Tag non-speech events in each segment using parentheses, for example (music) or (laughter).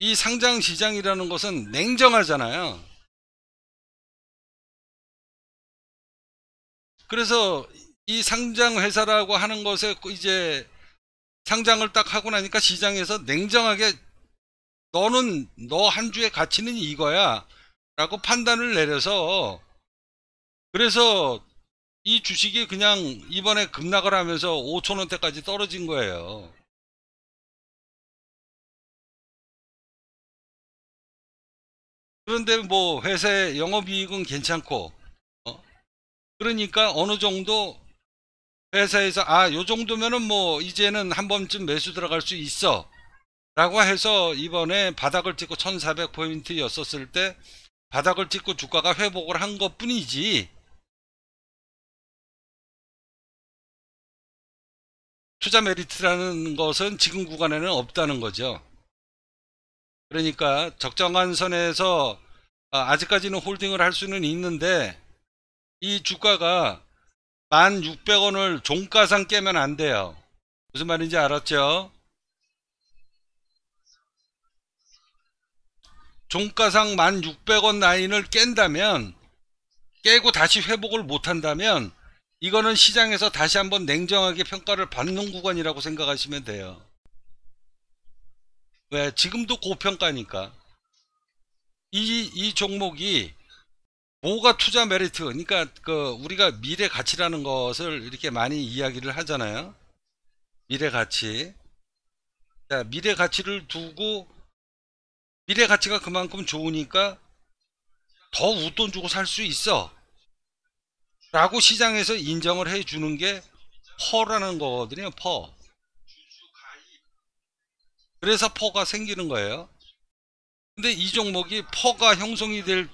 이 상장 시장이라는 것은 냉정하잖아요. 그래서 이 상장 회사라고 하는 것에 이제 상장을 딱 하고 나니까 시장에서 냉정하게 너는 너 한 주의 가치는 이거야 라고 판단을 내려서 그래서 이 주식이 그냥 이번에 급락을 하면서 5천원대까지 떨어진 거예요. 그런데 뭐 회사의 영업이익은 괜찮고 어? 그러니까 어느 정도 회사에서 아 요 정도면은 뭐 이제는 한 번쯤 매수 들어갈 수 있어 라고 해서 이번에 바닥을 찍고 1400포인트였었을 때 바닥을 찍고 주가가 회복을 한 것 뿐이지 투자 메리트라는 것은 지금 구간에는 없다는 거죠 그러니까 적정한 선에서 어, 아직까지는 홀딩을 할 수는 있는데 이 주가가 1600원을 종가상 깨면 안 돼요. 무슨 말인지 알았죠? 종가상 1600원 라인을 깬다면 깨고 다시 회복을 못한다면 이거는 시장에서 다시 한번 냉정하게 평가를 받는 구간이라고 생각하시면 돼요. 왜? 예, 지금도 고평가니까. 이, 이 종목이 뭐가 투자 메리트? 그러니까 그 우리가 미래 가치라는 것을 이렇게 많이 이야기를 하잖아요. 미래 가치. 자, 미래 가치를 두고 미래 가치가 그만큼 좋으니까 더 웃돈 주고 살 수 있어. 라고 시장에서 인정을 해 주는 게 퍼라는 거거든요. 퍼. 그래서 퍼가 생기는 거예요. 근데 이 종목이 퍼가 형성이 될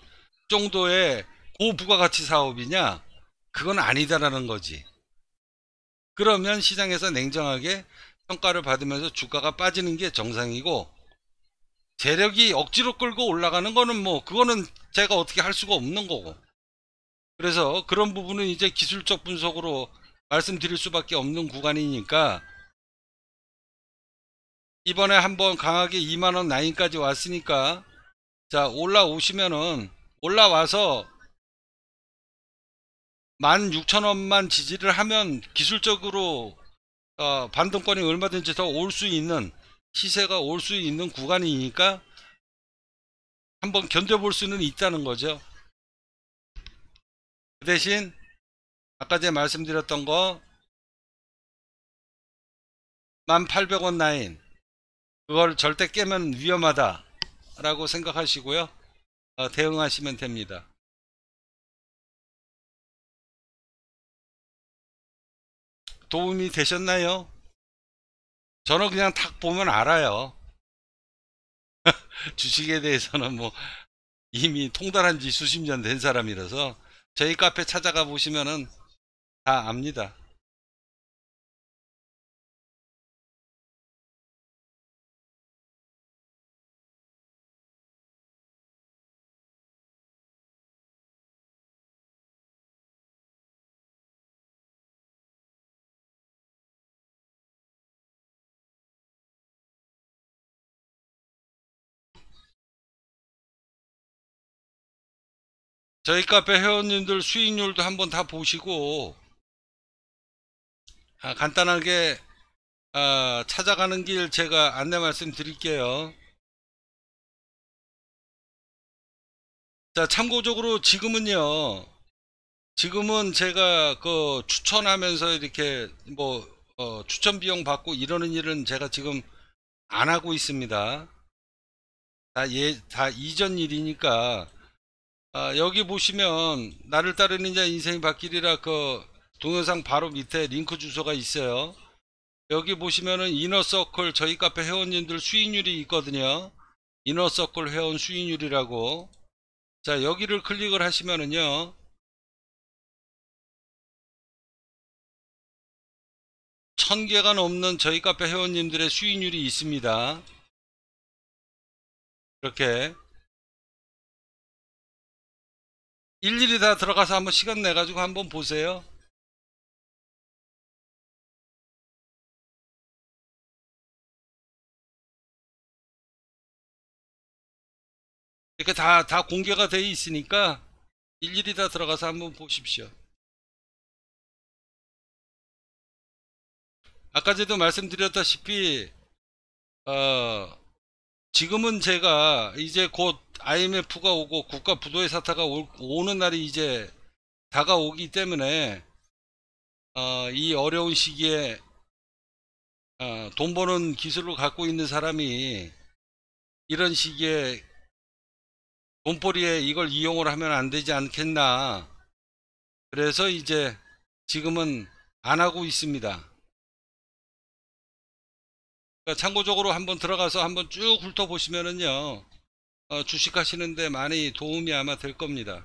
정도의 고부가가치 사업이냐? 그건 아니다라는 거지. 그러면 시장에서 냉정하게 평가를 받으면서 주가가 빠지는 게 정상이고 재력이 억지로 끌고 올라가는 거는 뭐 그거는 제가 어떻게 할 수가 없는 거고 그래서 그런 부분은 이제 기술적 분석으로 말씀드릴 수밖에 없는 구간이니까 이번에 한번 강하게 2만원 라인까지 왔으니까 자 올라오시면은 올라와서 16,000원만 지지를 하면 기술적으로 어, 반동권이 얼마든지 더 올 수 있는 시세가 올 수 있는 구간이니까 한번 견뎌볼 수는 있다는 거죠 그 대신 아까 제가 말씀드렸던 거 18,000원 라인 그걸 절대 깨면 위험하다 라고 생각하시고요 어, 대응하시면 됩니다 도움이 되셨나요? 저는 그냥 탁 보면 알아요 (laughs) 주식에 대해서는 뭐 이미 통달한 지 수십 년 된 사람이라서 저희 카페 찾아가 보시면은 다 압니다 저희 카페 회원님들 수익률도 한번 다 보시고 아, 간단하게 아, 찾아가는 길 제가 안내 말씀 드릴게요. 자 참고적으로 지금은요 지금은 제가 그 추천하면서 이렇게 뭐 어, 추천 비용 받고 이러는 일은 제가 지금 안 하고 있습니다 다, 예, 다 이전 일이니까 아, 여기 보시면 나를 따르는 자 인생이 바뀌리라 그 동영상 바로 밑에 링크 주소가 있어요. 여기 보시면은 이너서클 저희 카페 회원님들 수익률이 있거든요. 이너서클 회원 수익률이라고 자 여기를 클릭을 하시면은요 1 0 0 0개가 넘는 저희 카페 회원님들의 수익률이 있습니다 이렇게 일일이 다 들어가서 한번 시간 내가지고 한번 보세요. 이렇게 다, 다 공개가 돼 있으니까 일일이 다 들어가서 한번 보십시오. 아까 전에도 말씀드렸다시피, 어, 지금은 제가 이제 곧 IMF가 오고 국가 부도의 사태가 오, 는 날이 이제 다가오기 때문에 어, 이 어려운 시기에 어, 돈 버는 기술을 갖고 있는 사람이 이런 시기에 돈벌이에 이걸 이용을 하면 안 되지 않겠나 그래서 이제 지금은 안 하고 있습니다 그러니까 참고적으로 한번 들어가서 한번 쭉 훑어보시면은요. 어, 주식 하시는데 많이 도움이 아마 될 겁니다.